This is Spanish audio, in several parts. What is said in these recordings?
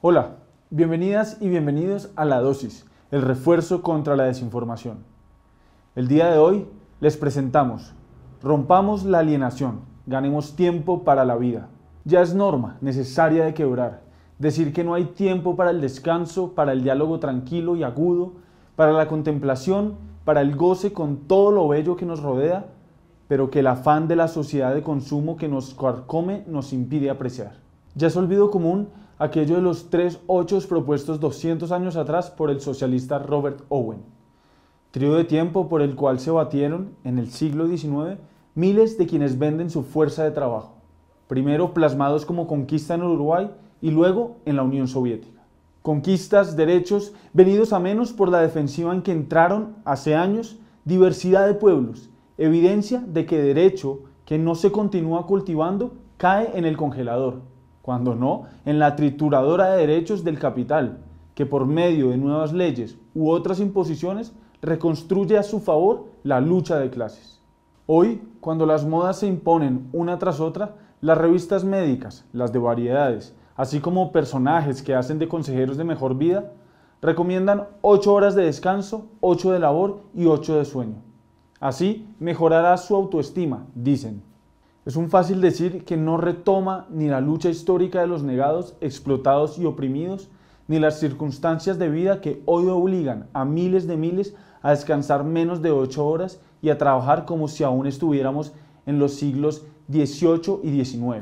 Hola, bienvenidas y bienvenidos a La Dosis, el refuerzo contra la desinformación. El día de hoy les presentamos Rompamos la alienación, ganemos tiempo para la vida. Ya es norma necesaria de quebrar, decir que no hay tiempo para el descanso, para el diálogo tranquilo y agudo, para la contemplación, para el goce con todo lo bello que nos rodea, pero que el afán de la sociedad de consumo que nos carcome nos impide apreciar. Ya es olvido común aquello de los tres ochos propuestos 200 años atrás por el socialista Robert Owen. Trío de tiempo por el cual se batieron, en el siglo XIX, miles de quienes venden su fuerza de trabajo, primero plasmados como conquista en Uruguay y luego en la Unión Soviética. Conquistas, derechos, venidos a menos por la defensiva en que entraron hace años diversidad de pueblos, evidencia de que derecho que no se continúa cultivando cae en el congelador cuando no, en la trituradora de derechos del capital, que por medio de nuevas leyes u otras imposiciones reconstruye a su favor la lucha de clases. Hoy, cuando las modas se imponen una tras otra, las revistas médicas, las de variedades, así como personajes que hacen de consejeros de mejor vida, recomiendan 8 horas de descanso, 8 de labor y 8 de sueño. Así mejorará su autoestima, dicen. Es un fácil decir que no retoma ni la lucha histórica de los negados, explotados y oprimidos, ni las circunstancias de vida que hoy obligan a miles de miles a descansar menos de ocho horas y a trabajar como si aún estuviéramos en los siglos XVIII y XIX.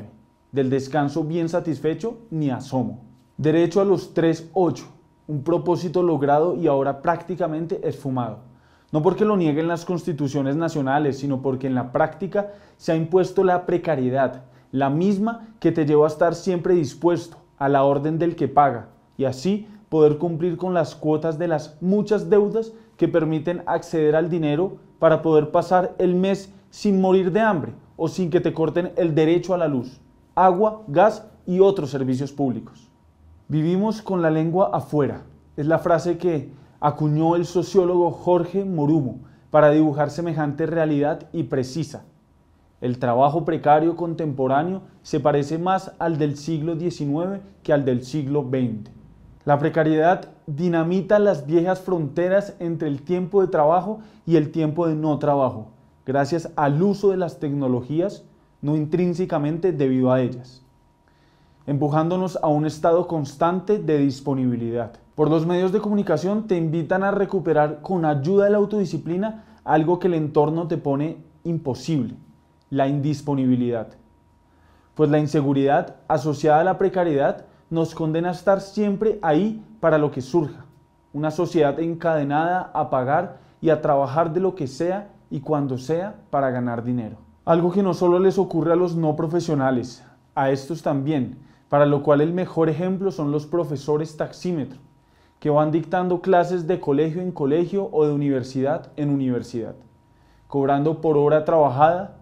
Del descanso bien satisfecho ni asomo. Derecho a los 38, un propósito logrado y ahora prácticamente esfumado. No porque lo nieguen las constituciones nacionales, sino porque en la práctica se ha impuesto la precariedad, la misma que te lleva a estar siempre dispuesto a la orden del que paga y así poder cumplir con las cuotas de las muchas deudas que permiten acceder al dinero para poder pasar el mes sin morir de hambre o sin que te corten el derecho a la luz, agua, gas y otros servicios públicos. Vivimos con la lengua afuera. Es la frase que acuñó el sociólogo Jorge Morumo para dibujar semejante realidad y precisa. El trabajo precario contemporáneo se parece más al del siglo XIX que al del siglo XX. La precariedad dinamita las viejas fronteras entre el tiempo de trabajo y el tiempo de no trabajo, gracias al uso de las tecnologías, no intrínsecamente debido a ellas, empujándonos a un estado constante de disponibilidad por los medios de comunicación te invitan a recuperar con ayuda de la autodisciplina algo que el entorno te pone imposible, la indisponibilidad. Pues la inseguridad asociada a la precariedad nos condena a estar siempre ahí para lo que surja, una sociedad encadenada a pagar y a trabajar de lo que sea y cuando sea para ganar dinero. Algo que no solo les ocurre a los no profesionales, a estos también, para lo cual el mejor ejemplo son los profesores taxímetros, que van dictando clases de colegio en colegio o de universidad en universidad, cobrando por hora trabajada,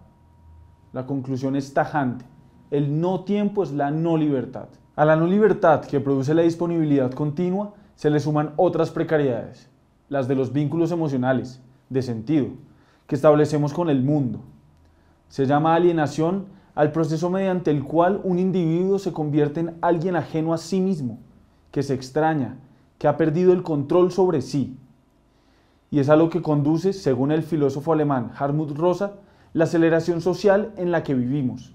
la conclusión es tajante. El no tiempo es la no libertad. A la no libertad que produce la disponibilidad continua se le suman otras precariedades, las de los vínculos emocionales, de sentido, que establecemos con el mundo. Se llama alienación al proceso mediante el cual un individuo se convierte en alguien ajeno a sí mismo, que se extraña, que ha perdido el control sobre sí. Y es a lo que conduce, según el filósofo alemán Hartmut Rosa, la aceleración social en la que vivimos,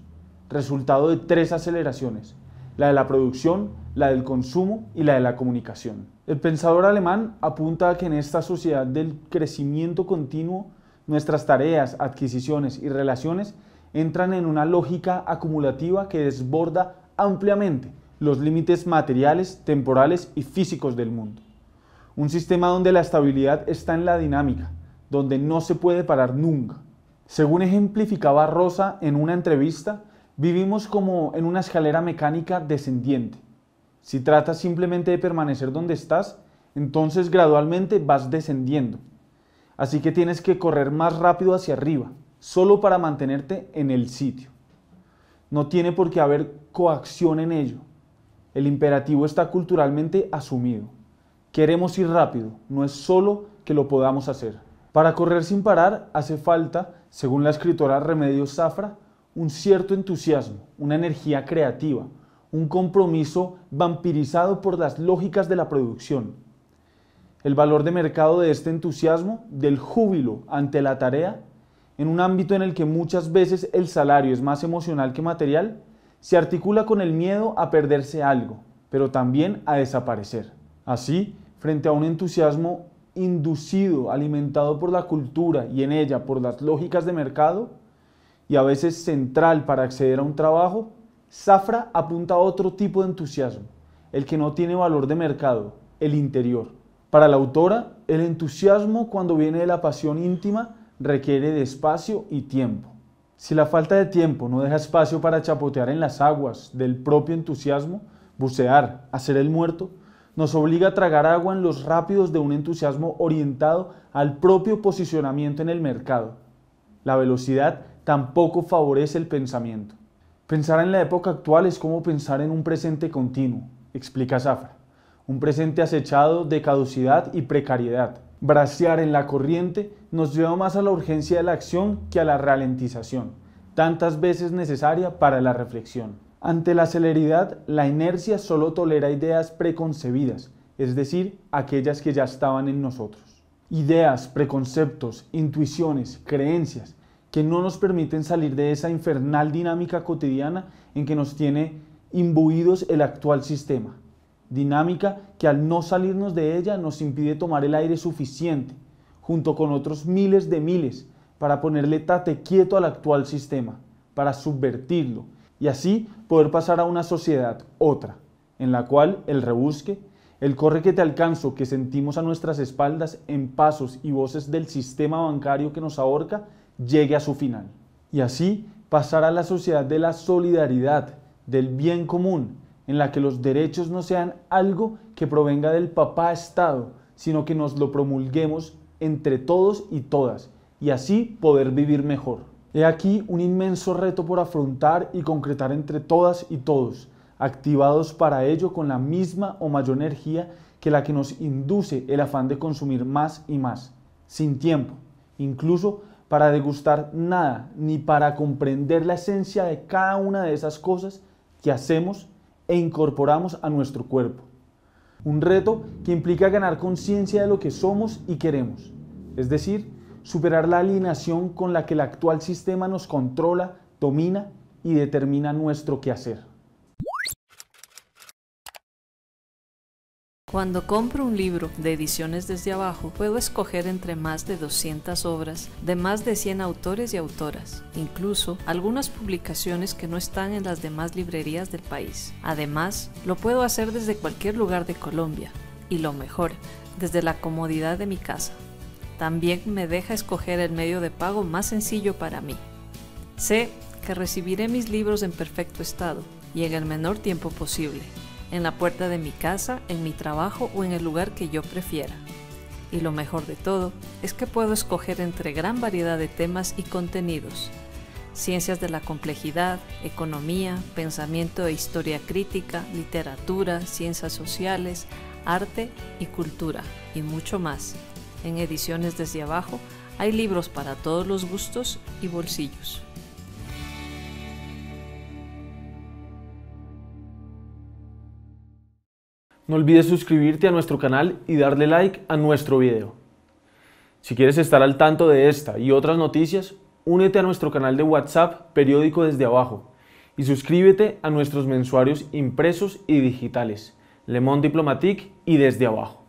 resultado de tres aceleraciones, la de la producción, la del consumo y la de la comunicación. El pensador alemán apunta a que en esta sociedad del crecimiento continuo, nuestras tareas, adquisiciones y relaciones entran en una lógica acumulativa que desborda ampliamente los límites materiales, temporales y físicos del mundo. Un sistema donde la estabilidad está en la dinámica, donde no se puede parar nunca. Según ejemplificaba Rosa en una entrevista, vivimos como en una escalera mecánica descendiente. Si tratas simplemente de permanecer donde estás, entonces gradualmente vas descendiendo. Así que tienes que correr más rápido hacia arriba, solo para mantenerte en el sitio. No tiene por qué haber coacción en ello. El imperativo está culturalmente asumido. Queremos ir rápido, no es solo que lo podamos hacer. Para correr sin parar hace falta, según la escritora Remedios Zafra, un cierto entusiasmo, una energía creativa, un compromiso vampirizado por las lógicas de la producción. El valor de mercado de este entusiasmo, del júbilo ante la tarea, en un ámbito en el que muchas veces el salario es más emocional que material, se articula con el miedo a perderse algo, pero también a desaparecer. Así, frente a un entusiasmo inducido, alimentado por la cultura y en ella por las lógicas de mercado, y a veces central para acceder a un trabajo, Zafra apunta a otro tipo de entusiasmo, el que no tiene valor de mercado, el interior. Para la autora, el entusiasmo cuando viene de la pasión íntima requiere de espacio y tiempo. Si la falta de tiempo no deja espacio para chapotear en las aguas del propio entusiasmo, bucear, hacer el muerto, nos obliga a tragar agua en los rápidos de un entusiasmo orientado al propio posicionamiento en el mercado. La velocidad tampoco favorece el pensamiento. Pensar en la época actual es como pensar en un presente continuo, explica Zafra, un presente acechado de caducidad y precariedad. Bracear en la corriente nos lleva más a la urgencia de la acción que a la ralentización, tantas veces necesaria para la reflexión. Ante la celeridad, la inercia solo tolera ideas preconcebidas, es decir, aquellas que ya estaban en nosotros. Ideas, preconceptos, intuiciones, creencias, que no nos permiten salir de esa infernal dinámica cotidiana en que nos tiene imbuidos el actual sistema. Dinámica que al no salirnos de ella nos impide tomar el aire suficiente junto con otros miles de miles, para ponerle tate quieto al actual sistema, para subvertirlo, y así poder pasar a una sociedad, otra, en la cual el rebusque, el corre que te alcanzo que sentimos a nuestras espaldas en pasos y voces del sistema bancario que nos ahorca, llegue a su final. Y así pasar a la sociedad de la solidaridad, del bien común, en la que los derechos no sean algo que provenga del papá Estado, sino que nos lo promulguemos entre todos y todas, y así poder vivir mejor. He aquí un inmenso reto por afrontar y concretar entre todas y todos, activados para ello con la misma o mayor energía que la que nos induce el afán de consumir más y más, sin tiempo, incluso para degustar nada ni para comprender la esencia de cada una de esas cosas que hacemos e incorporamos a nuestro cuerpo. Un reto que implica ganar conciencia de lo que somos y queremos, es decir, superar la alineación con la que el actual sistema nos controla, domina y determina nuestro quehacer. Cuando compro un libro de ediciones desde abajo, puedo escoger entre más de 200 obras de más de 100 autores y autoras, incluso algunas publicaciones que no están en las demás librerías del país. Además, lo puedo hacer desde cualquier lugar de Colombia y lo mejor, desde la comodidad de mi casa. También me deja escoger el medio de pago más sencillo para mí. Sé que recibiré mis libros en perfecto estado y en el menor tiempo posible en la puerta de mi casa, en mi trabajo o en el lugar que yo prefiera. Y lo mejor de todo es que puedo escoger entre gran variedad de temas y contenidos. Ciencias de la complejidad, economía, pensamiento e historia crítica, literatura, ciencias sociales, arte y cultura, y mucho más. En ediciones desde abajo hay libros para todos los gustos y bolsillos. No olvides suscribirte a nuestro canal y darle like a nuestro video. Si quieres estar al tanto de esta y otras noticias, únete a nuestro canal de WhatsApp Periódico desde abajo y suscríbete a nuestros mensuarios impresos y digitales, Le Monde Diplomatique y desde abajo.